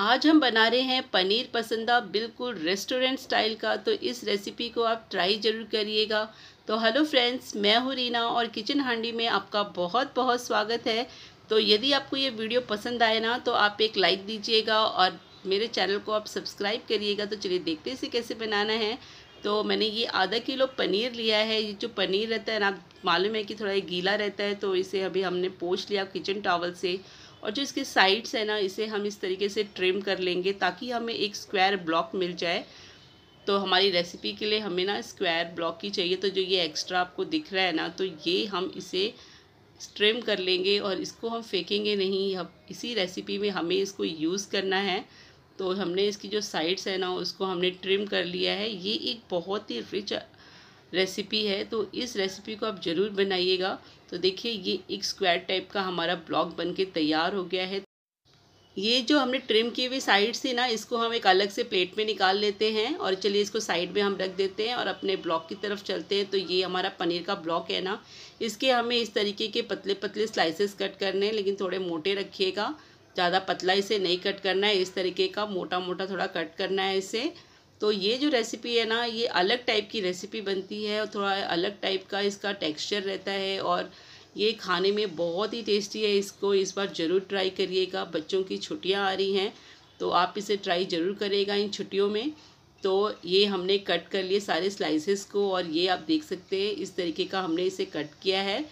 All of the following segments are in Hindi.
आज हम बना रहे हैं पनीर पसंदा बिल्कुल रेस्टोरेंट स्टाइल का तो इस रेसिपी को आप ट्राई ज़रूर करिएगा तो हेलो फ्रेंड्स मैं हूँ रीना और किचन हांडी में आपका बहुत बहुत स्वागत है तो यदि आपको ये वीडियो पसंद आए ना तो आप एक लाइक दीजिएगा और मेरे चैनल को आप सब्सक्राइब करिएगा तो चलिए देखते हैं इसे कैसे बनाना है तो मैंने ये आधा किलो पनीर लिया है ये जो पनीर रहता है ना मालूम है कि थोड़ा ये गीला रहता है तो इसे अभी हमने पोछ लिया किचन टावल से और जो इसके साइड्स है ना इसे हम इस तरीके से ट्रिम कर लेंगे ताकि हमें एक स्क्वायर ब्लॉक मिल जाए तो हमारी रेसिपी के लिए हमें ना स्क्वायर ब्लॉक की चाहिए तो जो ये एक्स्ट्रा आपको दिख रहा है ना तो ये हम इसे स्ट्रिम कर लेंगे और इसको हम फेंकेंगे नहीं हम इसी रेसिपी में हमें इसको यूज़ करना है तो हमने इसकी जो साइड्स है ना उसको हमने ट्रिम कर लिया है ये एक बहुत ही रिच रेसिपी है तो इस रेसिपी को आप ज़रूर बनाइएगा तो देखिए ये एक स्क्वायर टाइप का हमारा ब्लॉक बन के तैयार हो गया है ये जो हमने ट्रिम की हुई साइड से ना इसको हम एक अलग से प्लेट में निकाल लेते हैं और चलिए इसको साइड में हम रख देते हैं और अपने ब्लॉक की तरफ चलते हैं तो ये हमारा पनीर का ब्लॉक है ना इसके हमें इस तरीके के पतले पतले स्लाइसेस कट करने हैं लेकिन थोड़े मोटे रखिएगा ज़्यादा पतला इसे नहीं कट करना है इस तरीके का मोटा मोटा थोड़ा कट करना है इसे तो ये जो रेसिपी है ना ये अलग टाइप की रेसिपी बनती है और थोड़ा अलग टाइप का इसका टेक्सचर रहता है और ये खाने में बहुत ही टेस्टी है इसको इस बार ज़रूर ट्राई करिएगा बच्चों की छुट्टियाँ आ रही हैं तो आप इसे ट्राई ज़रूर करेगा इन छुट्टियों में तो ये हमने कट कर लिए सारे स्लाइसेस को और ये आप देख सकते हैं इस तरीके का हमने इसे कट किया है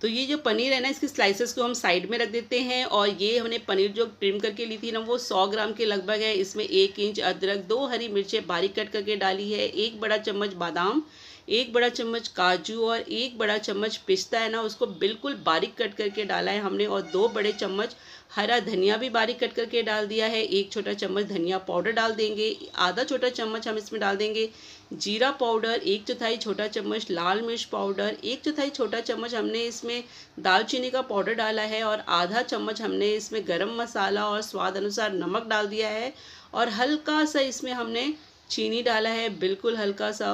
तो ये जो पनीर है ना इसकी स्लाइसेस को हम साइड में रख देते हैं और ये हमने पनीर जो ट्रिम करके ली थी ना वो सौ ग्राम के लगभग है इसमें एक इंच अदरक दो हरी मिर्चें बारीक कट करके डाली है एक बड़ा चम्मच बादाम एक बड़ा चम्मच काजू और एक बड़ा चम्मच पिस्ता है ना उसको बिल्कुल बारीक कट करके डाला है हमने और दो बड़े चम्मच हरा धनिया भी बारीक कट करके डाल दिया है एक छोटा चम्मच धनिया पाउडर डाल देंगे आधा छोटा चम्मच हम इसमें डाल देंगे जीरा पाउडर एक चौथाई छोटा चम्मच लाल मिर्च पाउडर एक चौथाई छोटा चम्मच हमने इसमें दालचीनी का पाउडर डाला है और आधा चम्मच हमने इसमें गर्म मसाला और स्वाद अनुसार नमक डाल दिया है और हल्का सा इसमें हमने चीनी डाला है बिल्कुल हल्का सा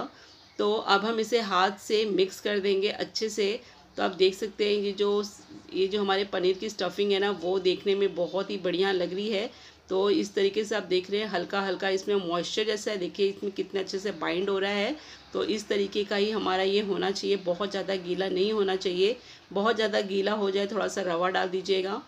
तो अब हम इसे हाथ से मिक्स कर देंगे अच्छे से तो आप देख सकते हैं ये जो ये जो हमारे पनीर की स्टफिंग है ना वो देखने में बहुत ही बढ़िया लग रही है तो इस तरीके से आप देख रहे हैं हल्का हल्का इसमें मॉइस्चर जैसा है देखिए इसमें कितने अच्छे से बाइंड हो रहा है तो इस तरीके का ही हमारा ये होना चाहिए बहुत ज़्यादा गीला नहीं होना चाहिए बहुत ज़्यादा गीला हो जाए थोड़ा सा रवा डाल दीजिएगा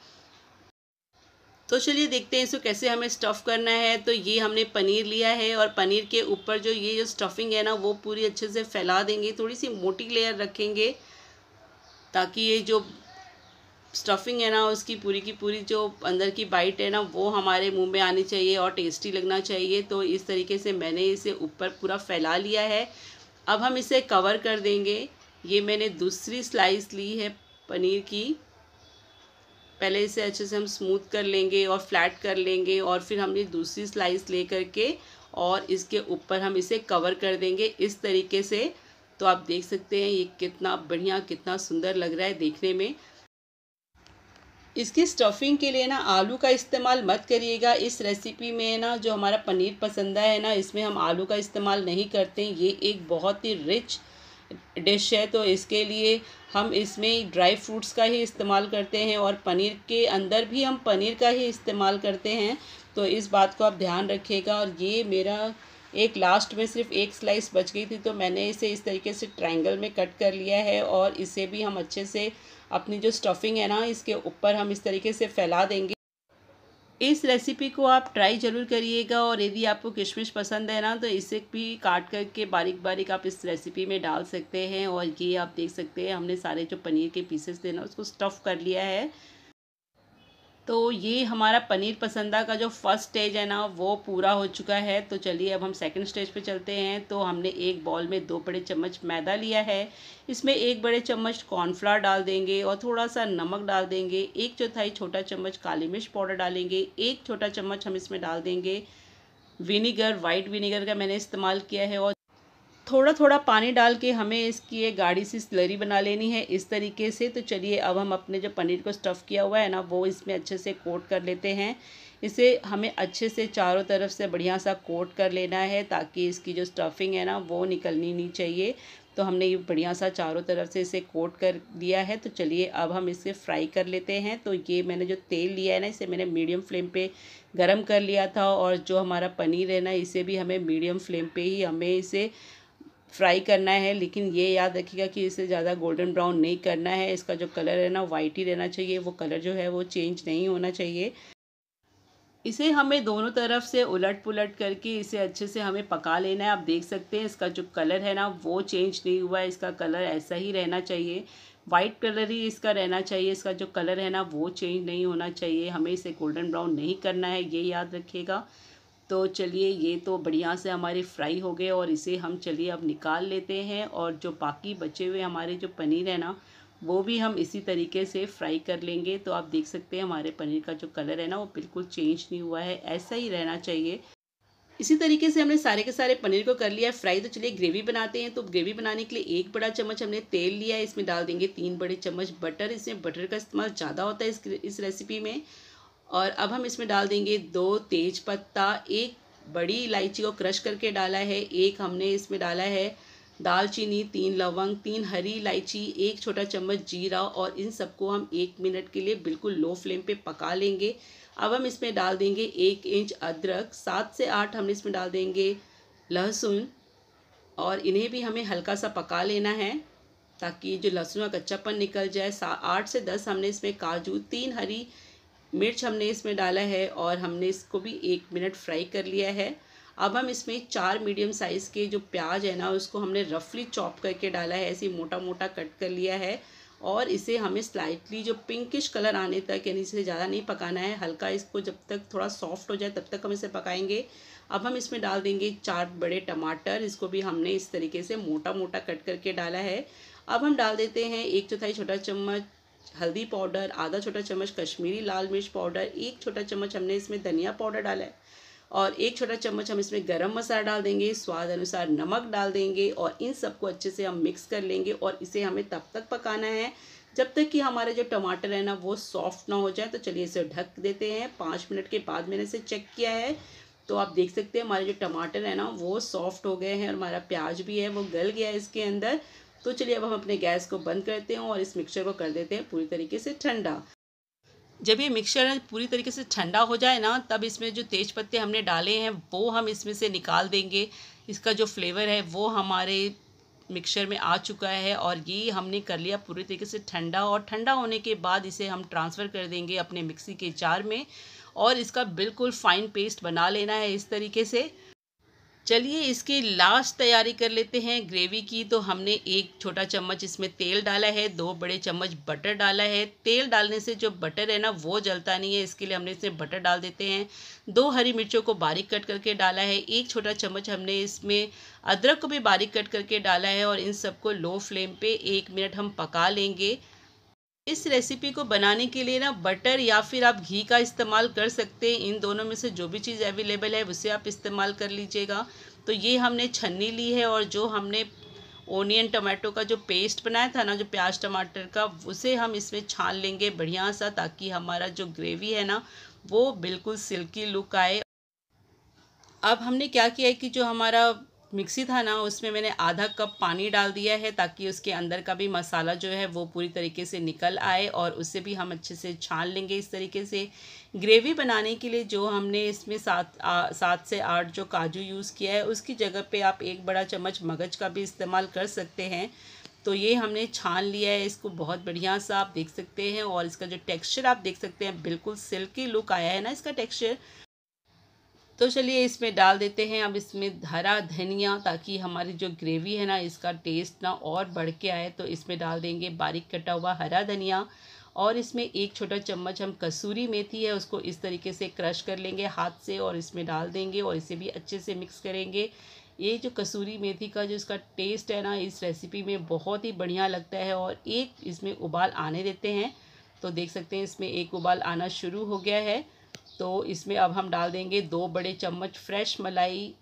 तो चलिए देखते हैं इसको कैसे हमें स्टफ़ करना है तो ये हमने पनीर लिया है और पनीर के ऊपर जो ये जो स्टफिंग है ना वो पूरी अच्छे से फैला देंगे थोड़ी सी मोटी लेयर रखेंगे ताकि ये जो स्टफिंग है ना उसकी पूरी की पूरी जो अंदर की बाइट है ना वो हमारे मुंह में आनी चाहिए और टेस्टी लगना चाहिए तो इस तरीके से मैंने इसे ऊपर पूरा फैला लिया है अब हम इसे कवर कर देंगे ये मैंने दूसरी स्लाइस ली है पनीर की पहले इसे अच्छे से हम स्मूथ कर लेंगे और फ्लैट कर लेंगे और फिर हमने दूसरी स्लाइस ले करके और इसके ऊपर हम इसे कवर कर देंगे इस तरीके से तो आप देख सकते हैं ये कितना बढ़िया कितना सुंदर लग रहा है देखने में इसकी स्टफिंग के लिए ना आलू का इस्तेमाल मत करिएगा इस रेसिपी में ना जो हमारा पनीर पसंदा है ना इसमें हम आलू का इस्तेमाल नहीं करते ये एक बहुत ही रिच डिश है तो इसके लिए हम इसमें ड्राई फ्रूट्स का ही इस्तेमाल करते हैं और पनीर के अंदर भी हम पनीर का ही इस्तेमाल करते हैं तो इस बात को आप ध्यान रखिएगा और ये मेरा एक लास्ट में सिर्फ एक स्लाइस बच गई थी तो मैंने इसे इस तरीके से ट्रायंगल में कट कर लिया है और इसे भी हम अच्छे से अपनी जो स्टफिंग है ना इसके ऊपर हम इस तरीके से फैला देंगे इस रेसिपी को आप ट्राई ज़रूर करिएगा और यदि आपको किशमिश पसंद है ना तो इसे भी काट करके बारीक बारीक आप इस रेसिपी में डाल सकते हैं और ये आप देख सकते हैं हमने सारे जो पनीर के पीसेस थे ना उसको स्टफ़ कर लिया है तो ये हमारा पनीर पसंदा का जो फर्स्ट स्टेज है ना वो पूरा हो चुका है तो चलिए अब हम सेकंड स्टेज पे चलते हैं तो हमने एक बॉल में दो बड़े चम्मच मैदा लिया है इसमें एक बड़े चम्मच कॉर्नफ्लावर डाल देंगे और थोड़ा सा नमक डाल देंगे एक चौथाई छोटा चम्मच काली मिर्च पाउडर डालेंगे एक छोटा चम्मच हम इसमें डाल देंगे विनीगर वाइट विनीगर का मैंने इस्तेमाल किया है और थोड़ा थोड़ा पानी डाल के हमें इसकी एक गाढ़ी सी स्लरी बना लेनी है इस तरीके से तो चलिए अब हम अपने जो पनीर को स्टफ़ किया हुआ है ना वो इसमें अच्छे से कोट कर लेते हैं इसे हमें अच्छे से चारों तरफ से बढ़िया सा कोट कर लेना है ताकि इसकी जो स्टफिंग है ना वो निकलनी नहीं चाहिए तो हमने ये बढ़िया सा चारों तरफ से इसे कोट कर दिया है तो चलिए अब हम इसे फ्राई कर लेते हैं तो ये मैंने जो तेल लिया है ना इसे मैंने मीडियम फ्लेम पे गरम कर लिया था और जो हमारा पनीर है ना इसे भी हमें मीडियम फ्लेम पे ही हमें इसे फ्राई करना है लेकिन ये याद रखिएगा कि इसे ज़्यादा गोल्डन ब्राउन नहीं करना है इसका जो कलर है ना वाइट ही रहना चाहिए वो कलर जो है वो चेंज नहीं होना चाहिए इसे हमें दोनों तरफ से उलट पुलट करके इसे अच्छे से हमें पका लेना है आप देख सकते हैं इसका जो कलर है ना वो चेंज नहीं हुआ है इसका कलर ऐसा ही रहना चाहिए वाइट कलर ही इसका रहना चाहिए इसका जो कलर है ना वो चेंज नहीं होना चाहिए हमें इसे गोल्डन ब्राउन नहीं करना है ये याद रखिएगा तो चलिए ये तो बढ़िया से हमारे फ्राई हो गए और इसे हम चलिए अब निकाल लेते हैं और जो बाकी बचे हुए हमारे जो पनीर है ना वो भी हम इसी तरीके से फ्राई कर लेंगे तो आप देख सकते हैं हमारे पनीर का जो कलर है ना वो बिल्कुल चेंज नहीं हुआ है ऐसा ही रहना चाहिए इसी तरीके से हमने सारे के सारे पनीर को कर लिया है फ्राई तो चलिए ग्रेवी बनाते हैं तो ग्रेवी बनाने के लिए एक बड़ा चम्मच हमने तेल लिया है इसमें डाल देंगे तीन बड़े चम्मच बटर इसमें बटर का इस्तेमाल ज़्यादा होता है इस इस रेसिपी में और अब हम इसमें डाल देंगे दो तेज पत्ता एक बड़ी इलायची को क्रश करके डाला है एक हमने इसमें डाला है दालचीनी तीन लवंग तीन हरी इलायची एक छोटा चम्मच जीरा और इन सबको हम एक मिनट के लिए बिल्कुल लो फ्लेम पे पका लेंगे अब हम इसमें डाल देंगे एक इंच अदरक सात से आठ हम इसमें डाल देंगे लहसुन और इन्हें भी हमें हल्का सा पका लेना है ताकि जो लहसुन का कच्चापन निकल जाए सा आठ से दस हमने इसमें काजू तीन हरी मिर्च हमने इसमें डाला है और हमने इसको भी एक मिनट फ्राई कर लिया है अब हम इसमें चार मीडियम साइज़ के जो प्याज है ना उसको हमने रफली चॉप करके डाला है ऐसे मोटा मोटा कट कर लिया है और इसे हमें स्लाइटली जो पिंकिश कलर आने तक यानी इसे ज़्यादा नहीं पकाना है हल्का इसको जब तक थोड़ा सॉफ्ट हो जाए तब तक हम इसे पकाएंगे अब हम इसमें डाल देंगे चार बड़े टमाटर इसको भी हमने इस तरीके से मोटा मोटा कट करके डाला है अब हम डाल देते हैं एक चौथाई छोटा चम्मच हल्दी पाउडर आधा छोटा चम्मच कश्मीरी लाल मिर्च पाउडर एक छोटा चम्मच हमने इसमें धनिया पाउडर डाला है और एक छोटा चम्मच हम इसमें गरम मसाला डाल देंगे स्वाद अनुसार नमक डाल देंगे और इन सबको अच्छे से हम मिक्स कर लेंगे और इसे हमें तब तक पकाना है जब तक कि हमारा जो टमाटर है ना वो सॉफ्ट ना हो जाए तो चलिए इसे ढक देते हैं पाँच मिनट के बाद मैंने इसे चेक किया है तो आप देख सकते हैं हमारे जो टमाटर है ना वो सॉफ्ट हो गए हैं और हमारा प्याज भी है वो गल गया है इसके अंदर तो चलिए अब हम अपने गैस को बंद करते हैं और इस मिक्सचर को कर देते हैं पूरी तरीके से ठंडा जब ये मिक्सचर पूरी तरीके से ठंडा हो जाए ना तब इसमें जो तेज पत्ते हमने डाले हैं वो हम इसमें से निकाल देंगे इसका जो फ्लेवर है वो हमारे मिक्सचर में आ चुका है और ये हमने कर लिया पूरी तरीके से ठंडा और ठंडा होने के बाद इसे हम ट्रांसफ़र कर देंगे अपने मिक्सी के जार में और इसका बिल्कुल फ़ाइन पेस्ट बना लेना है इस तरीके से चलिए इसकी लास्ट तैयारी कर लेते हैं ग्रेवी की तो हमने एक छोटा चम्मच इसमें तेल डाला है दो बड़े चम्मच बटर डाला है तेल डालने से जो बटर है ना वो जलता नहीं है इसके लिए हमने इसमें बटर डाल देते हैं दो हरी मिर्चों को बारीक कट करके डाला है एक छोटा चम्मच हमने इसमें अदरक को भी बारीक कट करके डाला है और इन सबको लो फ्लेम पर एक मिनट हम पका लेंगे इस रेसिपी को बनाने के लिए ना बटर या फिर आप घी का इस्तेमाल कर सकते हैं इन दोनों में से जो भी चीज़ अवेलेबल है उसे आप इस्तेमाल कर लीजिएगा तो ये हमने छन्नी ली है और जो हमने ओनियन टमाटो का जो पेस्ट बनाया था ना जो प्याज टमाटर का उसे हम इसमें छान लेंगे बढ़िया सा ताकि हमारा जो ग्रेवी है ना वो बिल्कुल सिल्की लुक आए अब हमने क्या किया है कि जो हमारा मिक्सी था ना उसमें मैंने आधा कप पानी डाल दिया है ताकि उसके अंदर का भी मसाला जो है वो पूरी तरीके से निकल आए और उसे भी हम अच्छे से छान लेंगे इस तरीके से ग्रेवी बनाने के लिए जो हमने इसमें सात सात से आठ जो काजू यूज़ किया है उसकी जगह पे आप एक बड़ा चम्मच मगज का भी इस्तेमाल कर सकते हैं तो ये हमने छान लिया है इसको बहुत बढ़िया सा आप देख सकते हैं और इसका जो टेक्स्चर आप देख सकते हैं बिल्कुल सिल्की लुक आया है ना इसका टेक्स्चर तो चलिए इसमें डाल देते हैं अब इसमें हरा धनिया ताकि हमारी जो ग्रेवी है ना इसका टेस्ट ना और बढ़ के आए तो इसमें डाल देंगे बारीक कटा हुआ हरा धनिया और इसमें एक छोटा चम्मच हम कसूरी मेथी है उसको इस तरीके से क्रश कर लेंगे हाथ से और इसमें डाल देंगे और इसे भी अच्छे से मिक्स करेंगे ये जो कसूरी मेथी का जो इसका टेस्ट है ना इस रेसिपी में बहुत ही बढ़िया लगता है और एक इसमें उबाल आने देते हैं तो देख सकते हैं इसमें एक उबाल आना शुरू हो गया है तो इसमें अब हम डाल देंगे दो बड़े चम्मच फ्रेश मलाई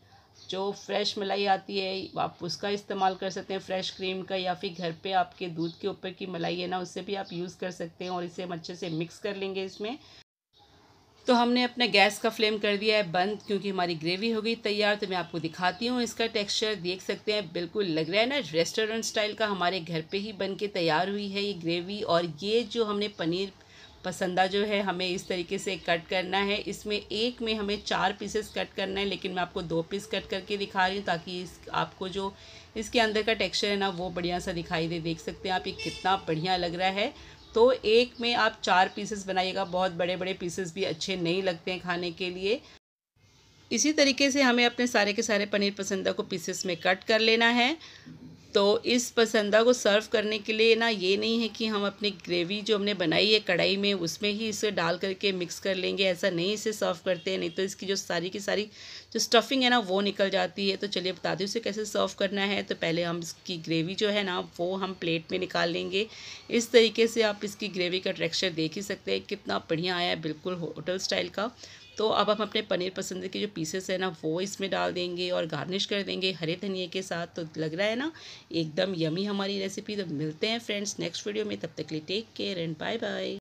जो फ्रेश मलाई आती है आप उसका इस्तेमाल कर सकते हैं फ्रेश क्रीम का या फिर घर पे आपके दूध के ऊपर की मलाई है ना उससे भी आप यूज़ कर सकते हैं और इसे हम अच्छे से मिक्स कर लेंगे इसमें तो हमने अपने गैस का फ्लेम कर दिया है बंद क्योंकि हमारी ग्रेवी हो गई तैयार तो मैं आपको दिखाती हूँ इसका टेक्स्चर देख सकते हैं बिल्कुल लग रहा है ना रेस्टोरेंट स्टाइल का हमारे घर पे ही बन के तैयार हुई है ये ग्रेवी और ये जो हमने पनीर पसंदा जो है हमें इस तरीके से कट करना है इसमें एक में हमें चार पीसेस कट करना है लेकिन मैं आपको दो पीस कट करके दिखा रही हूँ ताकि इस आपको जो इसके अंदर का टेक्सचर है ना वो बढ़िया सा दिखाई दे देख सकते हैं आप ये कितना बढ़िया लग रहा है तो एक में आप चार पीसेस बनाइएगा बहुत बड़े बड़े पीसेस भी अच्छे नहीं लगते हैं खाने के लिए इसी तरीके से हमें अपने सारे के सारे पनीर पसंदा को पीसेस में कट कर लेना है तो इस पसंदा को सर्व करने के लिए ना ये नहीं है कि हम अपनी ग्रेवी जो हमने बनाई है कढ़ाई में उसमें ही इसे डाल करके मिक्स कर लेंगे ऐसा नहीं इसे सर्व करते हैं नहीं तो इसकी जो सारी की सारी जो स्टफिंग है ना वो निकल जाती है तो चलिए बता दें इसे कैसे सर्व करना है तो पहले हम इसकी ग्रेवी जो है ना वो हम प्लेट में निकाल लेंगे इस तरीके से आप इसकी ग्रेवी का टेक्स्चर देख ही सकते हैं कितना बढ़िया आया है बिल्कुल होटल स्टाइल का तो अब हम अपने पनीर पसंद के जो पीसेस है ना वो इसमें डाल देंगे और गार्निश कर देंगे हरे धनिए के साथ तो लग रहा है ना एकदम यमी हमारी रेसिपी तो मिलते हैं फ्रेंड्स नेक्स्ट वीडियो में तब तक लिए take care and bye bye